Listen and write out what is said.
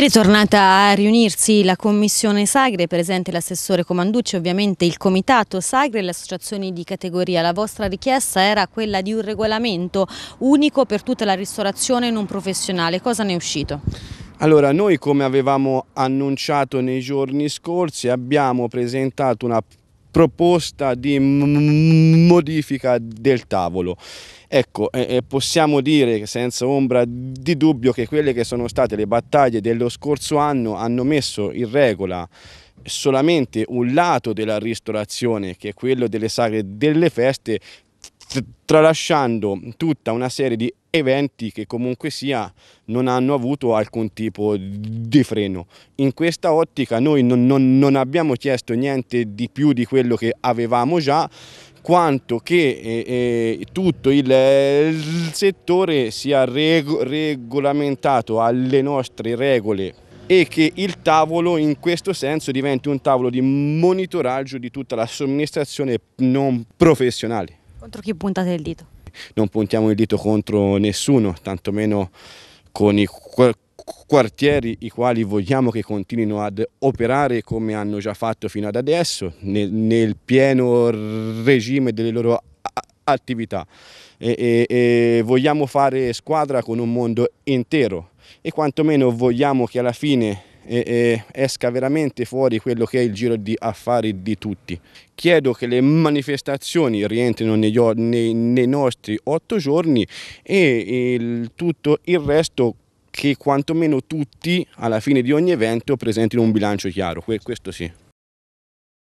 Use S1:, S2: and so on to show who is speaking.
S1: Ieri è tornata a riunirsi la Commissione Sagre, presente l'assessore Comanducci, ovviamente il Comitato Sagre e le associazioni di categoria. La vostra richiesta era quella di un regolamento unico per tutta la ristorazione non professionale. Cosa ne è uscito?
S2: Allora, noi come avevamo annunciato nei giorni scorsi abbiamo presentato una proposta di modifica del tavolo. Ecco, eh, possiamo dire senza ombra di dubbio che quelle che sono state le battaglie dello scorso anno hanno messo in regola solamente un lato della ristorazione che è quello delle sagre delle feste tralasciando tutta una serie di eventi che comunque sia non hanno avuto alcun tipo di freno. In questa ottica noi non, non, non abbiamo chiesto niente di più di quello che avevamo già, quanto che eh, eh tutto il, il, settore sia rego, regolamentato alle nostre regole e che il tavolo in questo senso diventi un tavolo di monitoraggio di tutta la somministrazione non professionale.
S1: Contro chi puntate il
S2: dito? Non puntiamo il dito contro nessuno, tantomeno con i quartieri i quali vogliamo che continuino ad operare come hanno già fatto fino ad adesso, nel, nel pieno regime delle loro attività. E, e, e vogliamo fare squadra con un mondo intero e quantomeno vogliamo che alla fine e, e esca veramente fuori quello che è il giro di affari di tutti. Chiedo che le manifestazioni rientrino negli, nei, nei nostri otto giorni e il, tutto il resto che quantomeno tutti alla fine di ogni evento presentino un bilancio chiaro, questo sì.